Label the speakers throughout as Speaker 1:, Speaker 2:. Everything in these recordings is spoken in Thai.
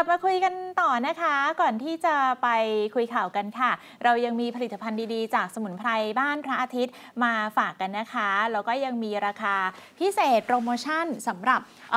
Speaker 1: ลับมาคุยกันต่อนะคะ ก่อนที่จะไปคุยข่าวกันค่ะ เรายังมีผลิตภัณฑ์ดีๆ จากสมุนไพรบ้านพระอาทิตย์มาฝากกันนะคะ แล้วก็ยังมีราคาพิเศษโปรโมชั่นสำหรับเ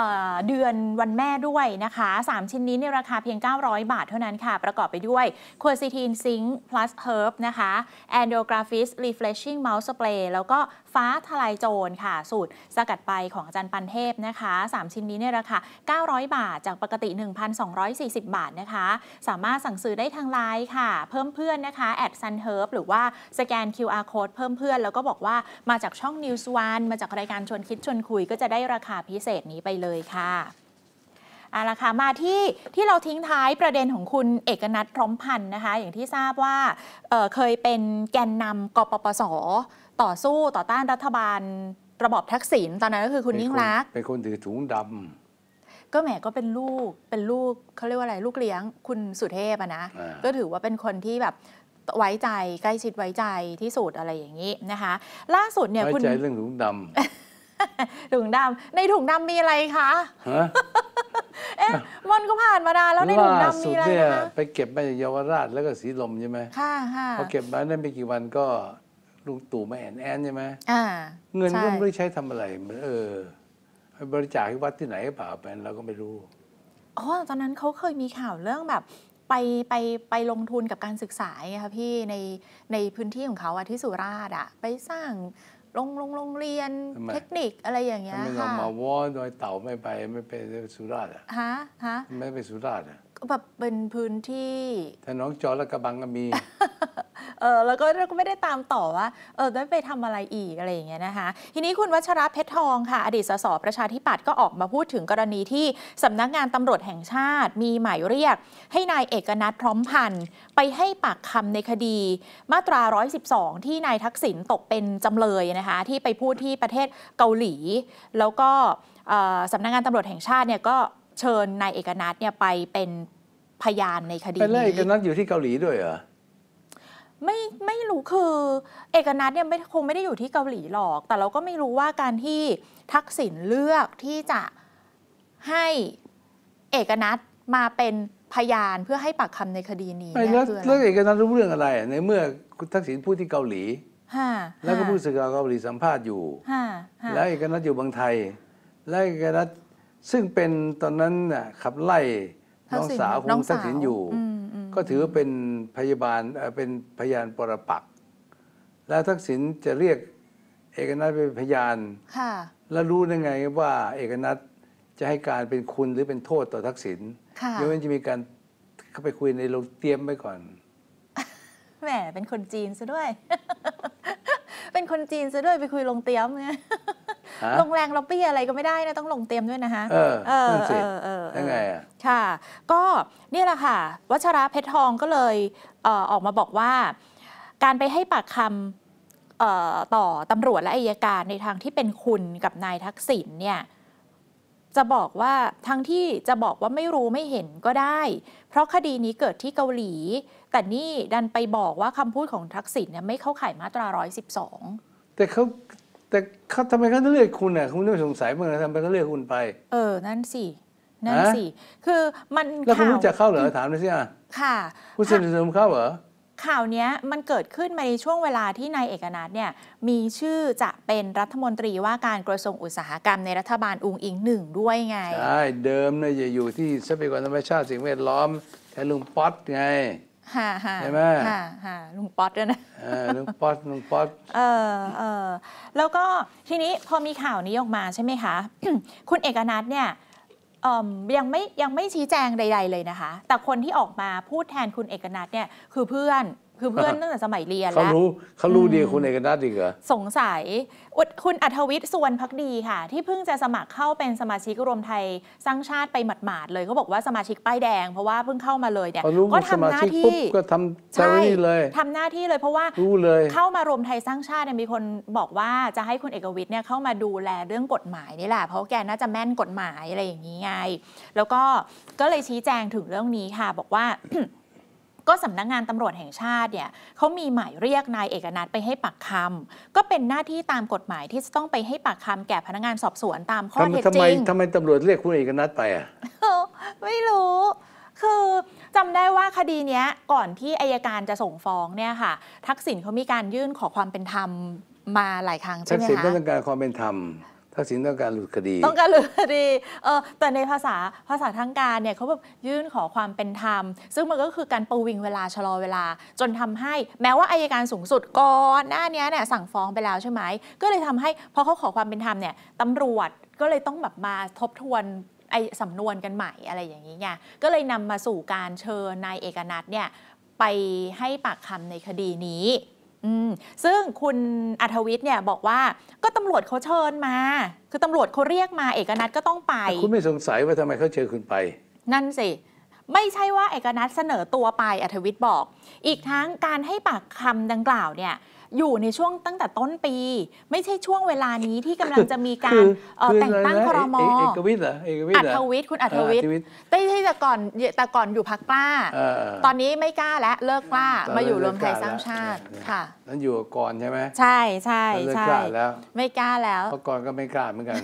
Speaker 1: เดือนวันแม่ด้วยนะคะ 3 ชิ้นนี้ในราคาเพียง 900 บาทเท่านั้นค่ะ ประกอบไปด้วยควอซิทีนซิงค์ plus ิร์บนะคะแอนโดกราฟิส r e f ล e ชิ i n g m o u ์ส spray แล้วก็ฟ้าทลายโจรค่ะ สูตรสกัดไปของอาจารย์ปันเทพนะคะ 3 ชิ้นนี้ในราคา 900 บาทจากปกติ 1,200 140 บาทนะคะ สามารถสั่งซื้อได้ทางไลน์ค่ะ เพิ่มเพื่อนนะคะแอดซันเฮิร์บหรือว่าสแกน QR code เพิ่มเพื่อนแล้วก็บอกว่ามาจากช่อง News One มาจากรายการชวนคิดชวนคุย ก็จะได้ราคาพิเศษนี้ไปเลยค่ะเอาละค่ะมาที่ ที่เราทิ้งท้ายประเด็นของคุณเอกนัทพร้อมพันธ์นะคะ อย่างที่ทราบว่าเเคยเป็นแกนนำกปปสต่อสู้ต่อต้านรัฐบาล ระบอบทักษิณตอนนั้นก็คือคุณนิ่งรัก
Speaker 2: เป็นคนถือถุงดำ
Speaker 1: ก็แหมก็เป็นลูกเป็นลูกเขาเรียกว่าอะไร ลูกเลี้ยงคุณสุเทพอะนะก็ถือว่าเป็นคนที่แบบไว้ใจใกล้ชิดไว้ใจที่สุดอะไรอย่างนี้นะคะ ล่าสุดเนี่ยคุณไว้ใจเรื่องถุงดำถุงดำในถุงดำมีอะไรคะฮะเอ๊ะมันก็ผ่านมานานแล้วในถุงดำมีอะไรนะ
Speaker 2: ไปเก็บมาจากเยาวราชแล้วก็สีลมใช่ไหมค่ะค่ะพอเก็บมาได้ไม่กี่วันก็ลุงตู่มาแอนแอนใช่ไหมเงินก็ไม่้ใช้ทำอะไรมันเออบริจาคให้วัดที่ไหนเปล่าเป็นเราก็ไม่รู้
Speaker 1: อ๋อ ตอนนั้นเขาเคยมีข่าวเรื่องแบบ ไปไปไปลงทุนกับการศึกษาไงคะพี่ในในพื้นที่ของเขาอะที่สุราษฎร์อะไปสร้างโรงโรงโรงเรียนเทคนิคอะไรอย่างเงี้ยค่ะไมาวอนมา
Speaker 2: วดอยเต่าไม่ไปไม่ไปสุราษฎร์อะฮะฮะ ไม่ไปสุราษฎร์อะแบบเป็นพื้นที่ ถ้าน้องจอและกระบังก็มี
Speaker 1: เออแล้วก็เราก็ไม่ได้ตามต่อว่าเออได้ไปทำอะไรอีก อะไรอย่างเงี้ยนะคะ ทีนี้คุณวัชระเพชรทองค่ะ อดีตสสประชาธิปัตย์ ก็ออกมาพูดถึงกรณีที่สำนักงานตำรวจแห่งชาติมีหมายเรียกให้นายเอกนัทพร้อมพันธ์ไปให้ปากคำในคดีมาตรา 112 ที่นายทักษิณตกเป็นจำเลยนะคะ ที่ไปพูดที่ประเทศเกาหลี แล้วก็สำนักงงานตำรวจแห่งชาติเนี่ยก็เชิญนายเอกนัทเนี่ยไปเป็นพยานในคดีนี้ไปเล่นเอกนัทอย
Speaker 2: ู่ที่เกาหลีด้วยเหรอ
Speaker 1: ไม่ไม่รู้คือเอกนัทเนี่ยไม่คงไม่ได้อยู่ที่เกาหลีหรอก แต่เราก็ไม่รู้ว่าการที่ทักษิณเลือกที่จะให้เอกนัทมาเป็นพยานเพื่อให้ปากคำในคดีนี้นี่แล้วแล้ว
Speaker 2: เอกนัทรู้เรื่องอะไร ในเมื่อทักษิณพูดที่เกาหลีแล้วก็ผู้สื่อข่าวเกาหลีสัมภาษณ์อยู่แล้วเอกนัทอยู่บางไทย แล้วเอกนัทซึ่งเป็นตอนนั้นนะขับไล่
Speaker 1: น้องสาวของทักษิณอยู่
Speaker 2: ก็ถือเป็นพยาบาลเป็นพยานปรปักษ์และทักษิณจะเรียกเอกนัทเป็นพยานแล้วรู้ยังไงว่าเอกนัทจะให้การเป็นคุณหรือเป็นโทษต่อทักษิณ่ะยังวม่จะมีการเข้าไปคุยในโรงเตรียมไปก่อน
Speaker 1: แหมเป็นคนจีนซะด้วย เป็นคนจีนซะด้วยไปคุยลงเตี้ยมไงลงแรงล็อบบี้อะไรก็ไม่ได้นะต้องลงเต็มด้วยนะคะเออเออเ
Speaker 2: ออยังไงอ่ะ
Speaker 1: ค่ะก็นี่แหละค่ะ วัชระเพชรทองก็เลย ออกมาบอกว่า การไปให้ปากคำต่อตำรวจและอายการในทางที่เป็นคุณกับนายทักษิณเนี่ย จะบอกว่าทั้งที่จะบอกว่าไม่รู้ไม่เห็นก็ได้ เพราะคดีนี้เกิดที่เกาหลี แต่นี่ดันไปบอกว่าคำพูดของทักษิณเนี่ยไม่เข้าข่ายมาตรา112
Speaker 2: แต่เขาแต่เขาทำไมเขางเลือกคุณอ่ะคุณต้องสงสัยเมื่อทำไมเขาเลือกคุณไป
Speaker 1: เออนั่นสินั่นสิคือมันแล้วคุณรู้จ
Speaker 2: ักเข้าเหรอถามหน่อยสิอ่ะค่ะคุณสนิทสนมเข้าเหรอ
Speaker 1: ข่าวนี้มันเกิดขึ้นมาในช่วงเวลาที่นายเอกนัทเนี่ยมีชื่อจะเป็นรัฐมนตรีว่าการกระทรวงอุตสาหกรรมในรัฐบาลอุงอิงหนึ่งด้วยไงใช
Speaker 2: ่เดิมเนี่ยอยู่ที่ทรัพยากรธรรมชาติสิ่งแวดล้อมแทนลุงป๊อตไง
Speaker 1: ฮ่าฮ่าใช่ไหมฮ่าฮ่าลุงป๊อตด้วยนะ
Speaker 2: ลุงป๊อตลุงป๊อต
Speaker 1: เออเออแล้วก็ทีนี้พอมีข่าวนี้ออกมาใช่ไหมคะ คุณเอกนัทเนี่ยยังไม่ยังไม่ชี้แจงใดๆเลยนะคะ แต่คนที่ออกมาพูดแทนคุณเอกนัทเนี่ยคือเพื่อนคือเพื่อนตั้งแต่สมัยเรียนแล้วเขารู้
Speaker 2: เขารู้ดีคุณเอกนัทดีเหรอ
Speaker 1: สงสัยคุณอัธวิทย์สวนพักดีค่ะ ที่เพิ่งจะสมัครเข้าเป็นสมาชิกรวมไทยสร้างชาติไปหมาดๆเลยเขาบอกว่าสมาชิกป้ายแดง เพราะว่าเพิ่งเข้ามาเลยเนี่ยก็ทำหน้าที่ก็
Speaker 2: ทำใช่เลยท
Speaker 1: ำหน้าที่เลยเพราะว่ารู้เลย เข้ามารวมไทยสร้างชาติมีคนบอกว่าจะให้คุณเอกวิทย์เนี่ยเข้ามาดูแลเรื่องกฎหมายนี่แหละเพราะแกน่าจะแม่นกฎหมายอะไรอย่างนี้ไงแล้วก็ก็เลยชี้แจงถึงเรื่องนี้ค่ะ บอกว่าก็สำนักงงานตำรวจแห่งชาติเนี่ยเขามีหมายเรียกนายเอกนัทไปให้ปากคำ ก็เป็นหน้าที่ตามกฎหมายที่จะต้องไปให้ปากคำแก่พนักงานสอบสวนตามข้อเท็จจริงทำไมทำไม
Speaker 2: ตำรวจเรียกคุณเอกนัทไปอ่ะ
Speaker 1: ไม่รู้ คือจำได้ว่าคดีนี้ก่อนที่อายการจะส่งฟ้องเนี่ยค่ะ ทักษิณเขามีการยื่นขอความเป็นธรรมมาหลายครั้งใช่ไหมคะทักษิณต้อง
Speaker 2: การความเป็นธรรมทักษิณต้องการหลุดคดีต้อง
Speaker 1: การหลุดคดีเออแต่ในภาษาภาษาทางการเนี่ยเขาแบบยื่นขอความเป็นธรรม ซึ่งมันก็คือการปูวิงเวลาชะลอเวลาจนทำให้ แม้ว่าอายการสูงสุดก่อนหน้านี้เนี่ยสั่งฟ้องไปแล้วใช่ไหมก็เลยทำให้พอเขาขอความเป็นธรรมเนี่ยตำรวจก็เลยต้องแบบมาทบทวนไอ้สำนวนกันใหม่อะไรอย่างนี้ไงก็เลยนำมาสู่การเชิญนายเอกนัทเนี่ยไปให้ปากคำในคดีนี้ซึ่งคุณอัธวิทย์เนี่ย บอกว่าก็ตำรวจเขาเชิญมา คือตำรวจเขาเรียกมาเอกนัทก็ต้องไป คุณไม่ส
Speaker 2: งสัยว่าทำไมเขาเชิญคุณไป
Speaker 1: นั่นสิไม่ใช่ว่าเอกนัทเสนอตัวไปอัธวิทย์บอก อีกทั้งการให้ปากคำดังกล่าวเนี่ยอยู่ในช่วงตั้งแต่ต้นปี ไม่ใช่ช่วงเวลานี้ที่กำลังจะมีการแต่งตั้งครมเอกว
Speaker 2: ิทย์เหรอเอกวิทย์อัธวิทย์คุณอัธวิทย์
Speaker 1: แต่ที่แต่ก่อนแต่ก่อนอยู่พักกล้า ตอนนี้ไม่กล้าแล้วเลิกกล้ามาอยู่รวมไทยสร้างชาติค่ะ
Speaker 2: นั้นอยู่ก่อนใช่ไหมใช่ใช่ใช่ไม่กล้าแล้ว
Speaker 1: ไม่กล้าแล้ว
Speaker 2: ก่อนก็ไม่กล้าเหมือนกัน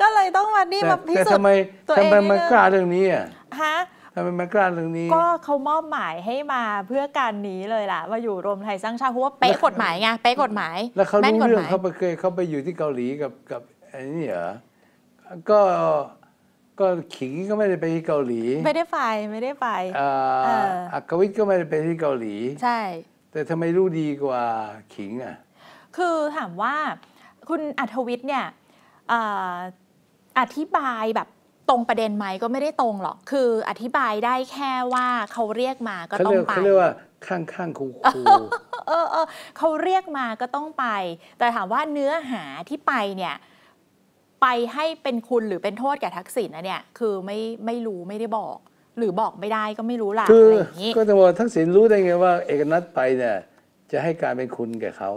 Speaker 1: ก็เลยต้องมานี่มาพิสูจน์ตัวเองทำไมมันกล้าเรื่อง
Speaker 2: นี้อ่ะฮะทำไมมากล้าเรื่องนี้ ก็
Speaker 1: เขามอบหมายให้มาเพื่อการนี้เลยล่ะมาอยู่รวมไทยสร้างชาติเพราะว่าเป๊ะกฎหมายไงเป๊ะกฎหมาย แล้วเขารู้เรื่องเข
Speaker 2: าไปเคยเขาไปอยู่ที่เกาหลีกับกับไอ้นี่เหรอก็ก็ขิงก็ไม่ได้ไปที่เกาหลี ไม่
Speaker 1: ได้ไปไม่ได้ไปอ
Speaker 2: ักวิทย์ก็ไม่ได้ไปที่เกาหลี ใช่ แต่ทำไมรู้ดีกว่าขิงอ่ะ
Speaker 1: คือถามว่าคุณอัธวิทย์เนี่ยอธิบายแบบตรงประเด็นไหมก็ไม่ได้ตรงหรอก คืออธิบายได้แค่ว่าเขาเรียกมาก็ต้องไปเขาเรีย
Speaker 2: กว่าข้างข้างคูคู
Speaker 1: เออเออเขาเรียกมาก็ต้องไป แต่ถามว่าเนื้อหาที่ไปเนี่ย ไปให้เป็นคุณหรือเป็นโทษแก่ทักษิณนะเนี่ย คือไม่ไม่รู้ไม่ได้บอก หรือบอกไม่ได้ก็ไม่รู้ล่ะอะไรอย่างนี้ก็
Speaker 2: จะบอกทักษิณรู้ได้ไงว่า เอกนัทไปเนี่ยจะให้การเป็นคุณแก่เขา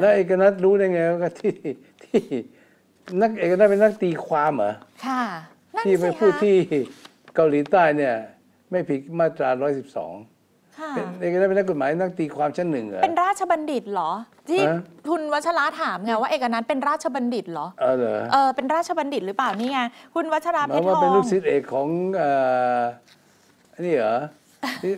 Speaker 2: แล้วเอกนัทรู้ได้ไงว่าที่ที่นักเอกนัทเป็นนักตีความเหรอ ค่ะ ที่ไปพูดที่เกาหลีใต้เนี่ย ไม่ผิดมาตรา 112เป็นเอกนัทเป็นนักกฎหมายนักตีความชั้นหนึ่งเหรอ เป็น
Speaker 1: ราชบัณฑิตเหรอที่คุณวัชระถามไงว่าเอกนัทเป็นราชบัณฑิตเหรอ เออเหรอเอเป็นราชบัณฑิตหรือเปล่านี่ไงคุณวัชระเพชรทองเป็นลูกศิษย์
Speaker 2: เอกของนี่เหรอ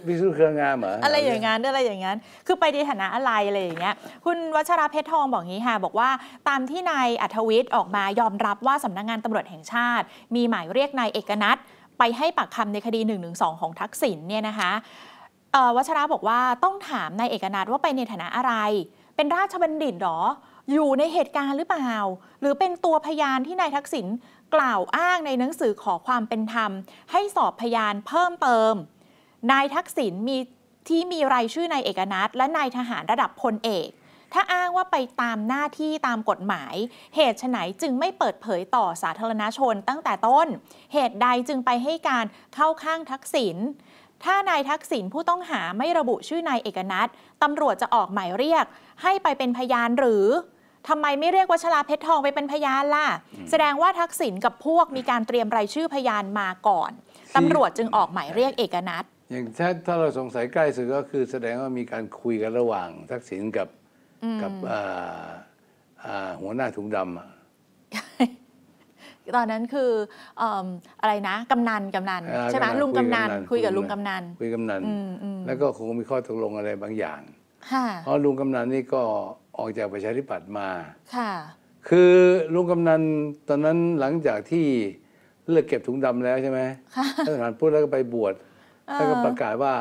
Speaker 2: วิสุเครืองามเหรออะไรอย่าง
Speaker 1: งั้นอะไรอย่างงั้นคือไปในฐานะอะไรอะไรอย่างเงี้ย คุณวัชราเพชรทอง บอกงี้ค่ะ บอกว่าตามที่นายอัธวิทย์ออกมายอมรับว่าสำนักงานตำรวจแห่งชาติ มีหมายเรียกนายเอกนัทไปให้ปากคำในคดี1นึของทักษิณเนี่ยนะคะวัชราบอกว่าต้องถามนายเอกนัทว่าไปในฐานะอะไร เป็นราชบัณฑิตหรออยู่ในเหตุการณ์หรือเปล่า หรือเป็นตัวพยานที่นายทักษิณกล่าวอ้างในหนังสือขอความเป็นธรรม ให้สอบพยานเพิ่มเติมนายทักษิณมีที่มีรายชื่อนายเอกนัทและนายทหารระดับพลเอก ถ้าอ้างว่าไปตามหน้าที่ตามกฎหมาย เหตุไฉนจึงไม่เปิดเผยต่อสาธารณชน ตั้งแต่ต้น เหตุใดจึงไปให้การเข้าข้างทักษิณ ถ้านายทักษิณผู้ต้องหาไม่ระบุชื่อนายเอกนัทตำรวจจะออกหมายเรียก ให้ไปเป็นพยานหรือ ทำไมไม่เรียกวัชราเพชรทองไปเป็นพยานล่ะ แสดงว่าทักษิณกับพวกมีการเตรียมรายชื่อพยานมาก่อน ตำรวจจึงออกหมายเรียกเอกนัท
Speaker 2: อย่างถ้าถ้าเราสงสัยใกล้สุดก็คือแสดงว่ามีการคุยกันระหว่าง ทักษิณกับกับหัวหน้าถุงดำอะ
Speaker 1: ตอนนั้นคือ อะไรนะกำนันกำนันใช่ไหมลุงกำนันคุยกับลุงกำนัน
Speaker 2: คุยกำนันแล้วก็คงมีข้อตกลงอะไรบางอย่างเพราะลุงกำนันนี่ก็ออกจากประชาธิปัตย์มาค่ะคือลุงกำนัน ตอนนั้นหลังจากที่เลิกเก็บถุงดำแล้วใช่ไหมทหารพูดแล้วก็ไปบวชท่านก็ประกาศว่า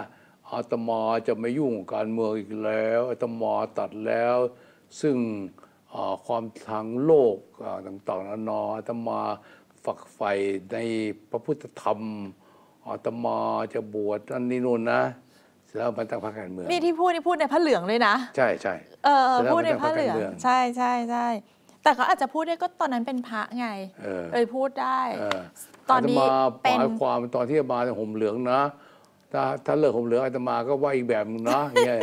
Speaker 2: อาตมาจะไม่ยุ่งการเมืองอีกแล้วอาตมาตัดแล้ว ซึ่งความทางโลกต่างๆนานาอาตมาฝักใฝ่ในพระพุทธธรรมอาตมาจะบวชนั่นนี่นู่นนะแล้วมันตั้งพรรคการเมืองนี่ที
Speaker 1: ่พูดนี่พูดในพระเหลืองเลยนะ
Speaker 2: ใช่ใช่เออพูดในพระเหลือง ใช
Speaker 1: ่ใช่ใช่แต่เขาอาจจะพูดได้ก็ตอนนั้นเป็นพระไงเลยพูดได้ตอนนี้เป็นความ
Speaker 2: ตอนที่มาห่มเหลืองนะถ้าถ้าเลิกผมเหลืออาตมาก็ว่าอีกแบบนึงเนะี่ย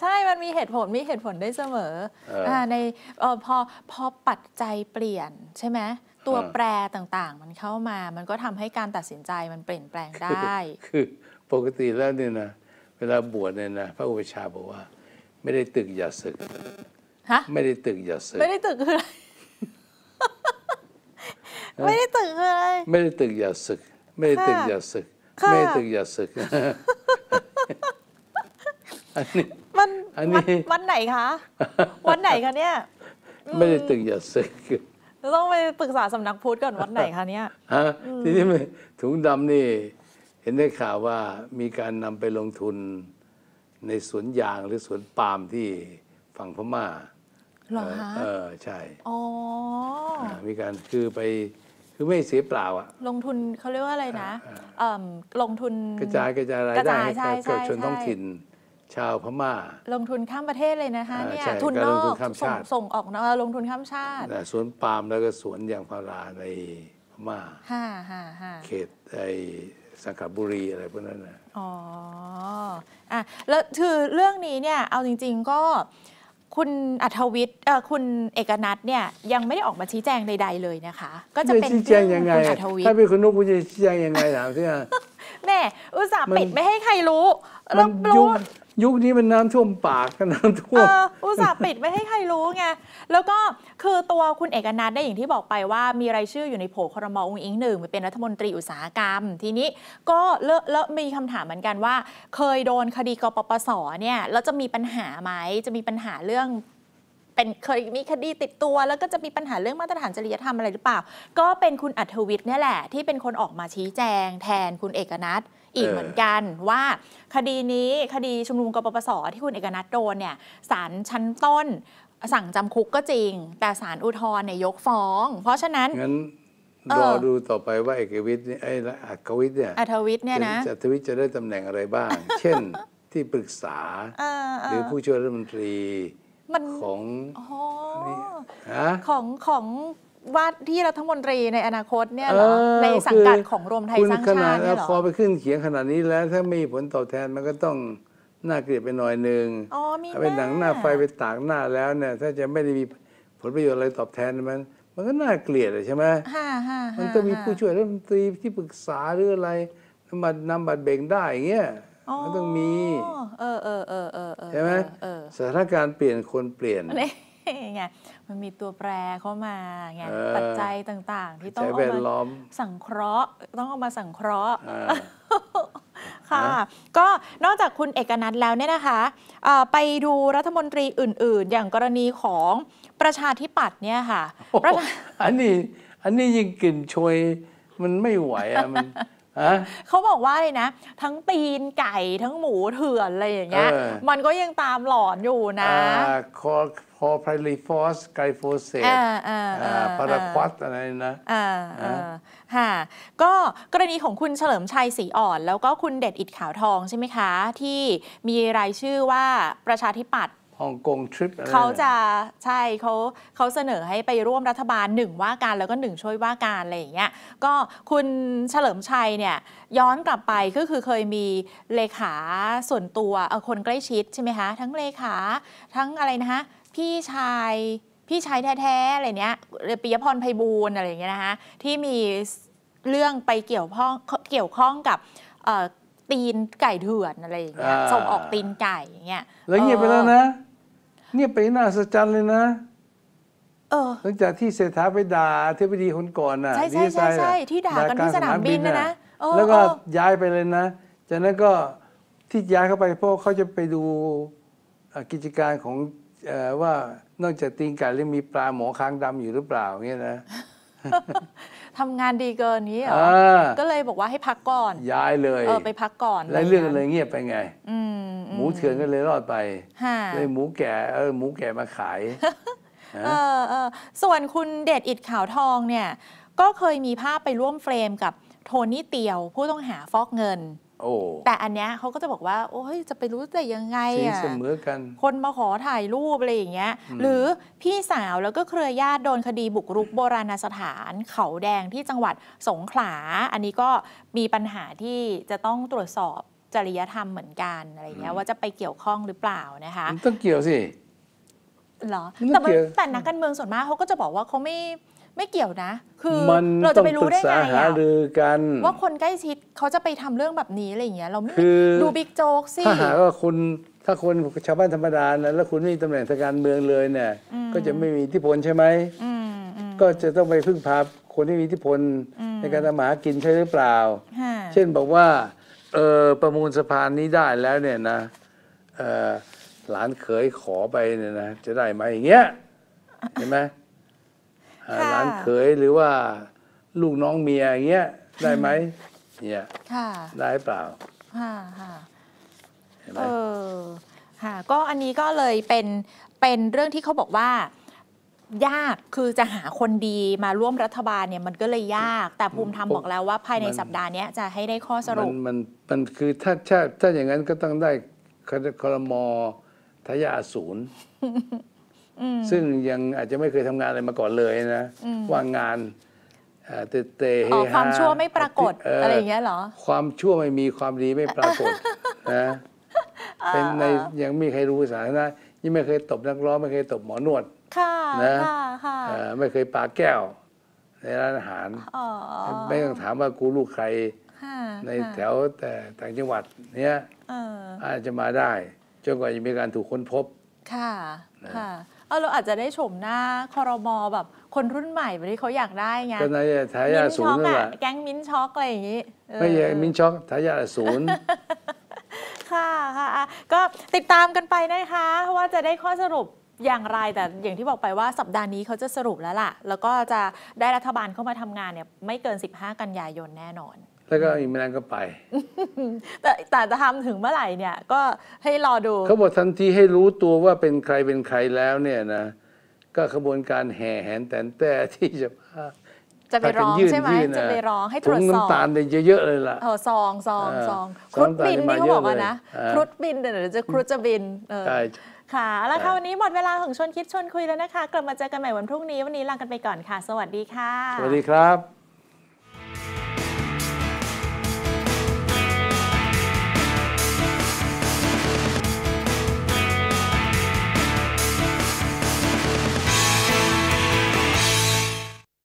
Speaker 1: ใช่มันมีเหตุผลมีเหตุผลได้เสมอออในออพอพอปัจจัยเปลี่ยนใช่ไหมตัวแปรต่างๆ มันเข้ามามันก็ทำให้การตัดสินใจมันเปลี่ยนแปลงได้
Speaker 2: คือปกติแล้วเนี่ยนะ เวลาบวชเนี่ยนะ พระอุปชฌาย์บอกว่า ไม่ได้ตึกอย่าศึก ฮะ ไม่ได้ตึกอย่าศึกไม่ได้ตึกคืออะไรไม่ได้ตึกคืออะไรไม่ได้ตึกอย่าศึก ไม่ได้ตึกอย่าศึกไม่ถึงอย่าศึกอันนี้มันอันนี้
Speaker 1: วันไหนคะ วันไหนคะเนี่ย ไม่ได้ตึงอย่าศึกต้องไปปรึกษาสำนักพุทธก่อนวันไหนคะเนี่ย
Speaker 2: ฮะทีนี้ถุงดำนี่ เห็นได้ข่าวว่ามีการนำไปลงทุนในสวนยางหรือสวนปาล์มที่ฝั่งพม่าหรอฮะเออใช่ อ๋อ มีการคือไปคือไม่เสียเปล่าอะ
Speaker 1: ลงทุนเขาเรียกว่าอะไรนะ ลงทุน กระจายกระจายรายได้ให้กับชนท้องถิ่นชาวพม่า ลงทุนข้ามประเทศเลยนะคะเนี่ยทุนนอก ส่งส่งออกนอกลงทุนข้ามชาติ
Speaker 2: สวนปาล์มแล้วก็สวนยางพาราในพม่า เขตไอสังขบุรีอะไรพวกนั้นนะ
Speaker 1: อ๋ออ่ะแล้วคือเรื่องนี้เนี่ย เอาจริง ๆก็คุณอัธวิทย์คุณเอกนัทเนี่ยยังไม่ได้ออกมาชี้แจงใดๆ เลยนะคะ ก็จะเป็นชี้แจงยังไงถ้า
Speaker 2: เป็นคุณนุ๊กคุณจะชี้แจงยังไงถามที่
Speaker 1: แม่อุตส่าห์ปิดไม่ให้ใครรู้รับรู้
Speaker 2: ยุคนี้มันน้ำท่วมปากกับน้ำท่
Speaker 1: วมอุตส่าห์ปิดไม่ให้ใครรู้ไงแล้วก็คือตัวคุณเอกนัทได้อย่างที่บอกไปว่ามีรายชื่ออยู่ในโผคอครมองอิงหนึ่งเป็นรัฐมนตรีอุตสาหกรรมทีนี้ก็เลอะเลอะมีคำถามเหมือนกันว่า เคยโดนคดีกปปสเนี่ย แล้วจะมีปัญหาไหมจะมีปัญหาเรื่องเป็นเคยมีคดีติดตัวแล้วก็จะมีปัญหาเรื่องมาตรฐานจริยธรรมอะไรหรือเปล่า ก็เป็นคุณอัธวิทย์เนี่ยแหละ ที่เป็นคนออกมาชี้แจงแทนคุณเอกนัทอีกเหมือนกัน ว่าคดีนี้คดีชุมนุมกปปสที่คุณเอกนัทโดนเนี่ยศาลชั้นต้น สั่งจำคุกก็จริง แต่ศาลอุทธรณ์เนี่ยยกฟ้อง เพราะฉะนั้นงั้น
Speaker 2: รอดูต่อไปว่าเอกวิทย์นี่ไอ้อัธวิทย์เนี่ยอั
Speaker 1: ธวิทย์เนี่ยนะอ
Speaker 2: ัธวิทย์จะได้ตำแหน่งอะไรบ้าง เช่นที่ปรึกษาหรือผู้ช่วยรัฐมนตรีมันของอ
Speaker 1: ของของว่าที่รัฐมนตรีในอนาคตเนี่ยเหรอในสังกัดของรวมไทยสร้างชาติเนี่ยหรอพอไป
Speaker 2: ขึ้นเขียงขนาดนี้แล้วถ้าไม่มีผลตอบแทนมันก็ต้องน่าเกลียดไปหน่อยหนึ่งเอาไปหนังหน้าไฟไปตากหน้าแล้วเนี่ยถ้าจะไม่ได้มีผลประโยชน์อะไรตอบแทน มันมันก็น่าเกลียดใช่ไหมมันต้องมีผู้ช่วยรัฐมนตรีที่ปรึกษาหรืออะไรมานำบัตรเบ่งได้อย่างเงี้ย
Speaker 1: มันต้องมีใช่ไหม
Speaker 2: สถานการณ์เปลี่ยนคนเปลี่ยน
Speaker 1: ไงมันมีตัวแปรเข้ามาไงปัจจัยต่าง ๆ ที่ต้องเอามา สังเคราะห์ต้องเอามาสังเคราะห์ค่ะก็นอกจากคุณเอกนัทแล้วเนี่ยนะคะ ไปดูรัฐมนตรีอื่น ๆ อย่างกรณีของประชาธิปัตย์เนี่ยค่ะ
Speaker 2: อันนี้อันนี้ยิ่งกลิ่นชวยมันไม่ไหวอะมัน
Speaker 1: เขาบอกว่าเลยนะ ทั้งตีนไก่ทั้งหมูเถื่อนอะไรอย่างเงี้ยมันก็ยังตามหลอนอยู่นะ
Speaker 2: คอพอไพลีฟอสไกฟอสเซตพาราควอตอะไรนะ
Speaker 1: ค่ะก็กรณีของคุณเฉลิมชัยศรีอ่อน แล้วก็คุณเด็ดอิดขาวทองใช่ไหมคะ ที่มีรายชื่อว่าประชาธิปัตย์
Speaker 2: ฮ่องกงทริปเขาจะ
Speaker 1: ใช่เขาเขาเสนอให้ไปร่วมรัฐบาลหนึ่งว่าการแล้วก็หนึ่งช่วยว่าการอะไรอย่างเงี้ยก็คุณเฉลิมชัยเนี่ยย้อนกลับไปก็คือเคยมีเลขาส่วนตัวเอคนใกล้ชิดใช่ไหมคะ ทั้งเลขาทั้งอะไรนะคะพี่ชาย พี่ชายแท้ๆอะไรเนี้ยปิยพรไพบูลอะไรอย่างเงี้ยนะคะที่มีเรื่องไปเกี่ยวพ้องเกี่ยวข้องกับตีนไก่เถื่อนอะไรอย่างเงี้ยส่งออกตีนไก่อย่างเงี้ยแล้วเงียบไปแล้วนะ
Speaker 2: เนี่ยไปน่าสะใจเลยนะหลังจากที่เศรษฐาไปด่าเทพดีคนก่อนน่ะใช่ใช่ใช่ใช่ที่ด่ากันที่สนามบินนะนะ แล้วก็ย้ายไปเลยนะ จากนั้นก็ที่ย้ายเข้าไป เพราะเขาจะไปดูกิจการของว่านอกจากตีนไก่แล้วมีปลาหมอค้างดำอยู่หรือเปล่าเงี้ยนะ
Speaker 1: ทำงานดีเกินนี้เหรอ ก็เลยบอกว่าให้พักก่อน
Speaker 2: ย้ายเลยเออไ
Speaker 1: ปพักก่อน แล้วเรื่อง
Speaker 2: เลยเงียบไปไงหมูเถื่อนก็เลยรอดไป เลยหมูแก่เออหมูแก่มาขาย
Speaker 1: เออเออส่วนคุณเดชอิดขาวทองเนี่ย ก็เคยมีภาพไปร่วมเฟรมกับโทนี่เตียว ผู้ต้องหาฟอกเงินแต่อันเนี้ยเขาก็จะบอกว่าโอ้ยจะไปรู้ได้ยังไงอ่ะเส
Speaker 2: มอกัน ค
Speaker 1: นมาขอถ่ายรูปอะไรอย่างเงี้ยหรือพี่สาวแล้วก็เครือญาติโดนคดีบุกรุกโบราณสถาน เขาแดงที่จังหวัดสงขลา อันนี้ก็มีปัญหาที่จะต้องตรวจสอบจริยธรรมเหมือนกันอะไรเงี้ยว่าจะไปเกี่ยวข้องหรือเปล่านะคะต้องเกี่ยวสิหรอ แต่แต่นักการเมืองส่วนมากเขาก็จะบอกว่าเขาไม่ไม่เกี่ยวนะ คือเราจะไปรู้ได้ไงอะว่าคนใกล้ชิดเขาจะไปทำเรื่องแบบนี้ อะไรอย่างเงี้ยเราไม่ดูบิ๊กโจ๊กสิถ้าหาก
Speaker 2: ว่าคุณ ถ้าคนชาวบ้านธรรมดานะแล้วคุณไม่มีตำแหน่งทางการเมืองเลยเนี่ย ก็จะไม่มีอิทธิพลใช่ไหม ก็จะต้องไปพึ่งพาคนที่มีอิทธิพลในการทำหากินใช่หรือเปล่า เช่นบอกว่าเออประมูลสะพานนี้ได้แล้วเนี่ยนะหลานเคยขอไปเนี่ยนะจะได้ไหมอย่างเงี้ยเห็นไหมหลานเขยหรือว่าลูกน้องเมียอย่างเงี้ยได้ไหมเนี่ยได้เปล่าเอ
Speaker 1: อค่ะก็อันนี้ก็เลยเป็น เป็นเรื่องที่เขาบอกว่า ยากคือจะหาคนดีมาร่วมรัฐบาลเนี่ยมันก็เลยยากแต่ภูมิธรรมบอกแล้วว่าภายในสัปดาห์นี้จะให้ได้ข้อสรุปมัน
Speaker 2: มันมันคือถ้าถ้าถ้าอย่างนั้นก็ต้องได้ครมทายาศูนย์ซึ่งยังอาจจะไม่เคยทำงานอะไรมาก่อนเลยนะ ว่างานเตะเตเฮฮาความชั่วไ
Speaker 1: ม่ปรากฏ อะไรอย่างเงี้ยเหรอ ค
Speaker 2: วามชั่วไม่มีความดีไม่ปรากฏนะเป็นในยังไม่ใครรู้สาธาระยังไม่เคยตบนักร้องไม่เคยตบหมอนวดนะไม่เคยปาแก้ว ในร้านอาหารไม่ต้องถามว่ากูลูกใครในแถวแต่ต่างจังหวัดเนี้ยอาจจะมาได้จนกว่าจะมีการถูกค้นพบ
Speaker 1: ค่ะค่ะเอาเราอาจจะได้ชมหน้าคอรมอแบบคนรุ่นใหม่แบบที่เขาอยากได้ไงก็ใน
Speaker 2: ทายาศูนย์แหละแก
Speaker 1: ๊งมิ้นช็อกอะไรอย่างนี้ไม่ใช่ม
Speaker 2: ิ้นช็อกทายาทศูนย์
Speaker 1: ค่ะค่ะ ก็ติดตามกันไปนะคะว่าจะได้ข้อสรุปอย่างไร แต่อย่างที่บอกไปว่าสัปดาห์นี้เขาจะสรุปแล้วล่ะ แล้วก็จะได้รัฐบาลเข้ามาทำงานเนี่ย ไม่เกิน15กันยายนแน่นอน
Speaker 2: แล้วก็อีกไม่นานก็ไป
Speaker 1: แต่แต่จะทำถึงเมื่อไหร่เนี่ยก็ให้รอดู เขาบอก
Speaker 2: ทันทีให้รู้ตัวว่าเป็นใครเป็นใครแล้วเนี่ยนะก็ขบวนการแห่แหนแตนแต่ที่จะพ
Speaker 1: าจะไปร้องใช่ไหมจะไปร้องให้ตรวจสอบน้ำตา
Speaker 2: ลเนี่ยเยอะเลยล่ะเ
Speaker 1: ออซองซองซองครุฑบินนี่เขาบอกนะครุฑบินเดี๋ยวจะครุฑจะบินใช่ค่ะ แล้วค่ะวันนี้หมดเวลาของชวนคิดชวนคุยแล้วนะคะ กลับมาเจอกันใหม่วันพรุ่งนี้ วันนี้ลากันไปก่อนค่ะ สวัสดีค่ะสว
Speaker 2: ัสดีครับ